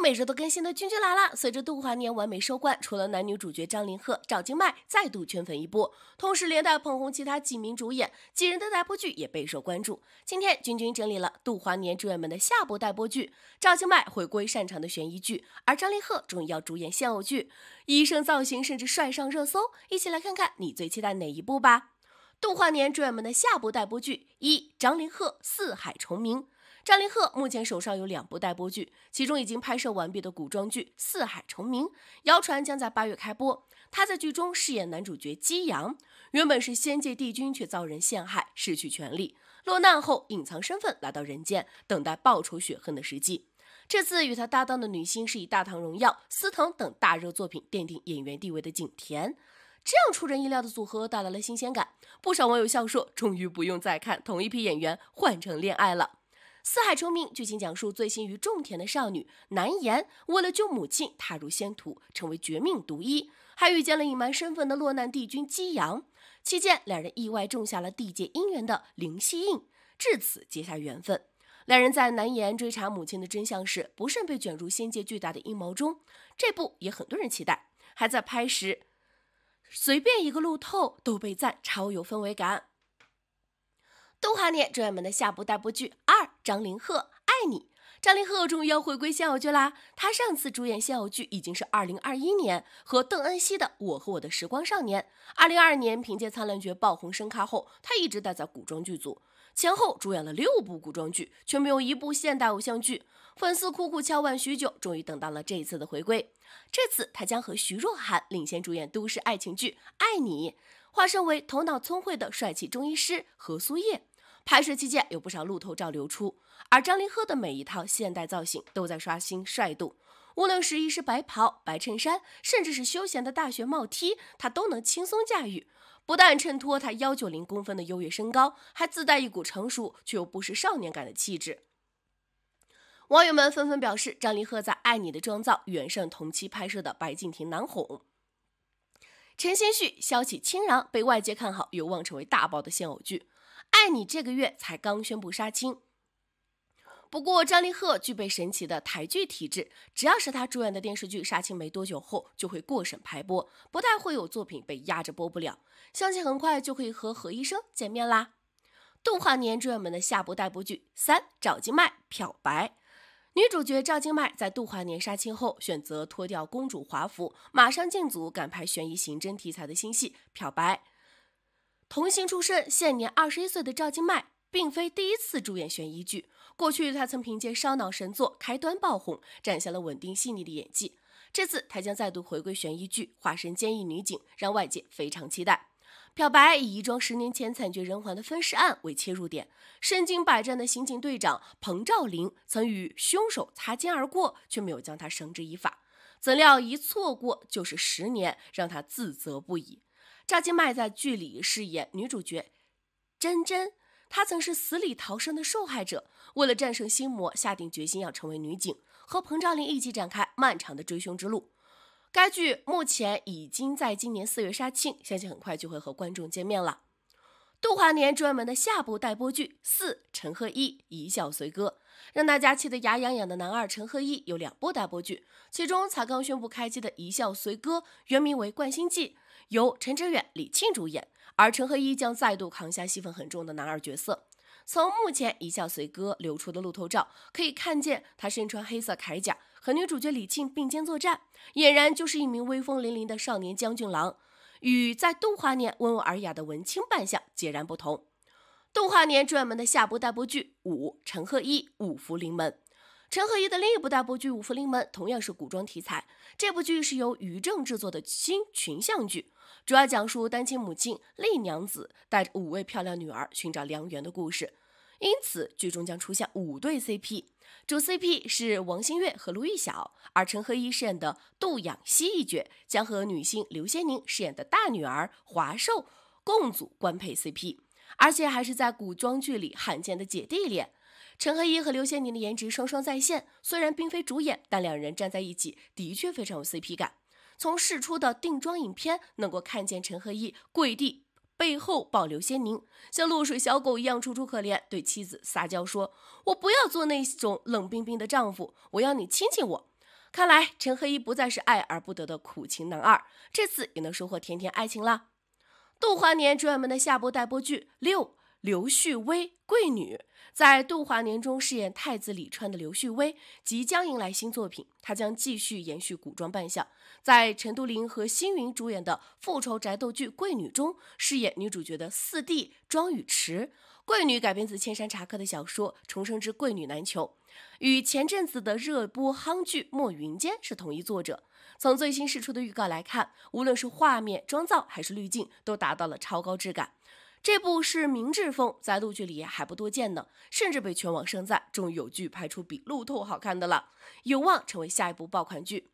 每周都更新的君君来了。随着《杜华年》完美收官，除了男女主角张凌赫、赵今麦再度圈粉一波，同时连带捧红其他几名主演，几人的待播剧也备受关注。今天君君整理了《杜华年》主演们的下部待播剧：赵今麦回归擅长的悬疑剧，而张凌赫终于要主演现偶剧，医生造型甚至帅上热搜。一起来看看你最期待哪一部吧！《杜华年》主演们的下部待播剧：一、张凌赫《四海重名》。张凌赫目前手上有两部待播剧，其中已经拍摄完毕的古装剧《四海重明》谣传将在八月开播。他在剧中饰演男主角姬扬，原本是仙界帝君，却遭人陷害，失去权力，落难后隐藏身份来到人间，等待报仇雪恨的时机。这次与他搭档的女星是以《大唐荣耀》《司藤》等大热作品奠定演员地位的景甜，这样出人意料的组合带来了新鲜感。不少网友笑说：“终于不用再看同一批演员换成恋爱了。”《四海重明》剧情讲述醉心于种田的少女南言，为了救母亲踏入仙途，成为绝命毒医，还遇见了隐瞒身份的落难帝君姬阳。期间，两人意外种下了地界姻缘的灵犀印，至此结下缘分。两人在南言追查母亲的真相时，不慎被卷入仙界巨大的阴谋中。这部也很多人期待，还在拍时，随便一个路透都被赞超有氛围感。动画年热门的下部待播剧二。张凌赫爱你，张凌赫终于要回归笑偶剧啦！他上次主演笑偶剧已经是二零二一年和邓恩熙的《我和我的时光少年》。二零二二年凭借《灿烂诀》爆红声咖后，他一直待在古装剧组，前后主演了六部古装剧，却没有一部现代偶像剧。粉丝苦苦敲盼许久，终于等到了这一次的回归。这次他将和徐若涵领衔主演都市爱情剧《爱你》，化身为头脑聪慧的帅气中医师何苏叶。拍摄期间有不少路透照流出，而张凌赫的每一套现代造型都在刷新帅度。无论是一身白袍、白衬衫，甚至是休闲的大学帽 T，他都能轻松驾驭，不但衬托他幺九零公分的优越身高，还自带一股成熟却又不失少年感的气质。网友们纷纷表示，张凌赫在《爱你》的妆造远胜同期拍摄的《白敬亭难哄》。陈星旭、消启清扬被外界看好，有望成为大爆的现偶剧。爱你这个月才刚宣布杀青，不过张凌赫具备神奇的台剧体质，只要是他主演的电视剧杀青没多久后，就会过审排播，不太会有作品被压着播不了。相信很快就可以和何医生见面啦。动华年主演们的下部待播剧《三赵今麦漂白》，女主角赵今麦在度华年杀青后，选择脱掉公主华服，马上进组赶拍悬疑刑侦题材的新戏《漂白》。童星出身、现年二十一岁的赵今麦，并非第一次主演悬疑剧。过去，他曾凭借烧脑神作《开端》爆红，展现了稳定细腻的演技。这次，他将再度回归悬疑剧，化身坚毅女警，让外界非常期待。《漂白》以一桩十年前惨绝人寰的分尸案为切入点，身经百战的刑警队长彭兆林曾与凶手擦肩而过，却没有将他绳之以法。怎料一错过就是十年，让他自责不已。赵今麦在剧里饰演女主角，真真。她曾是死里逃生的受害者，为了战胜心魔，下定决心要成为女警，和彭兆林一起展开漫长的追凶之路。该剧目前已经在今年四月杀青，相信很快就会和观众见面了。杜华年专门的下部待播剧四陈赫一一笑随歌》，让大家气得牙痒痒的男二陈赫一有两部待播剧，其中才刚宣布开机的《一笑随歌》原名为《冠心记》，由陈哲远、李沁主演，而陈赫一将再度扛下戏份很重的男二角色。从目前《一笑随歌》流出的路透照可以看见，他身穿黑色铠甲，和女主角李沁并肩作战，俨然就是一名威风凛凛的少年将军郎。与在动画年温文尔雅的文青扮相截然不同。动画年专门的下部大播剧五陈赫一五福临门。陈赫一的另一部大播剧五福临门同样是古装题材。这部剧是由于正制作的新群像剧，主要讲述单亲母亲丽娘子带着五位漂亮女儿寻找良缘的故事。因此，剧中将出现五对 CP，主 CP 是王星越和卢昱晓，而陈赫一饰演的杜养希一角将和女星刘仙宁饰演的大女儿华寿共组官配 CP，而且还是在古装剧里罕见的姐弟恋。陈赫一和刘仙宁的颜值双双在线，虽然并非主演，但两人站在一起的确非常有 CP 感。从释出的定妆影片能够看见陈赫一跪地。背后保留仙您，像落水小狗一样楚楚可怜，对妻子撒娇说：“我不要做那种冷冰冰的丈夫，我要你亲亲我。”看来陈黑衣不再是爱而不得的苦情男二，这次也能收获甜甜爱情了。度华年专门的下播待播剧六。刘旭威贵女在《杜华年》中饰演太子李川的刘旭威即将迎来新作品，他将继续延续古装扮相，在陈都灵和星云主演的复仇宅斗剧《贵女》中饰演女主角的四弟庄宇池。《贵女》改编自千山茶客的小说《重生之贵女难求》，与前阵子的热播夯剧《墨云间》是同一作者。从最新释出的预告来看，无论是画面妆造还是滤镜，都达到了超高质感。这部是明治风，在陆剧里还不多见呢，甚至被全网盛赞，终于有剧拍出比《路透》好看的了，有望成为下一部爆款剧。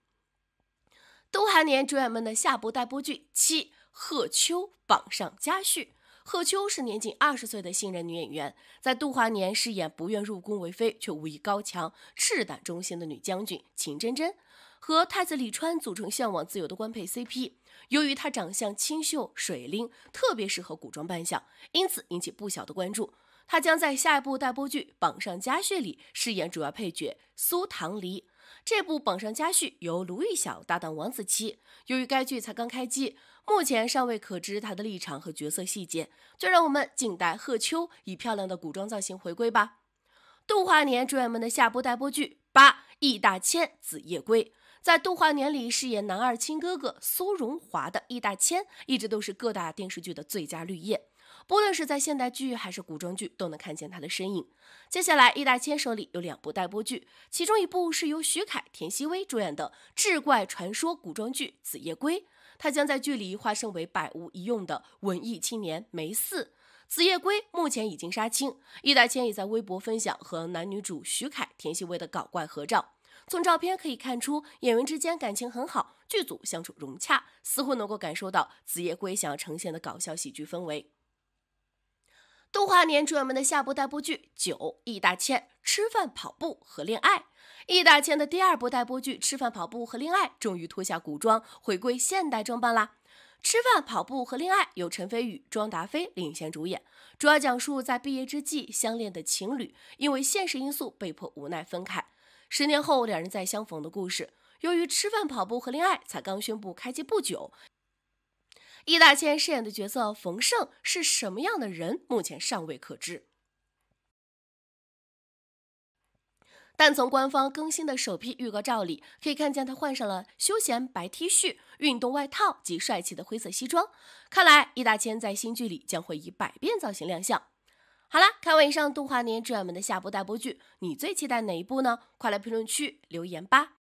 都还年主演们的下部待播剧《七贺秋》榜上佳序。贺秋是年仅二十岁的新人女演员，在杜华年饰演不愿入宫为妃却武艺高强、赤胆忠心的女将军秦真真，和太子李川组成向往自由的官配 CP。由于她长相清秀水灵，特别适合古装扮相，因此引起不小的关注。她将在下一部待播剧《榜上佳婿》里饰演主要配角苏棠梨。这部《榜上佳婿》由卢昱晓搭档王子奇，由于该剧才刚开机，目前尚未可知他的立场和角色细节，就让我们静待贺秋以漂亮的古装造型回归吧。《度华年》主演们的下部待播剧《八易大千子夜归》，在《度华年》里饰演男二亲哥哥苏荣华的易大千，一直都是各大电视剧的最佳绿叶。不论是在现代剧还是古装剧，都能看见他的身影。接下来，易大千手里有两部待播剧，其中一部是由徐凯、田曦薇主演的《志怪传说》古装剧《子夜归》，他将在剧里化身为百无一用的文艺青年梅四。《子夜归》目前已经杀青，易大千也在微博分享和男女主徐凯、田曦薇的搞怪合照。从照片可以看出，演员之间感情很好，剧组相处融洽，似乎能够感受到《子夜归》想要呈现的搞笑喜剧氛围。动画年主演们的下部待播剧《九易大千》吃饭跑步和恋爱。易大千的第二部待播剧《吃饭跑步和恋爱》终于脱下古装，回归现代装扮啦！《吃饭跑步和恋爱》由陈飞宇、庄达菲领衔主演，主要讲述在毕业之际相恋的情侣，因为现实因素被迫无奈分开，十年后两人再相逢的故事。由于《吃饭跑步和恋爱》才刚宣布开机不久。易大千饰演的角色冯胜是什么样的人？目前尚未可知。但从官方更新的首批预告照里，可以看见他换上了休闲白 T 恤、运动外套及帅气的灰色西装。看来易大千在新剧里将会以百变造型亮相。好了，看完以上动画年转门的下部待播剧，你最期待哪一部呢？快来评论区留言吧！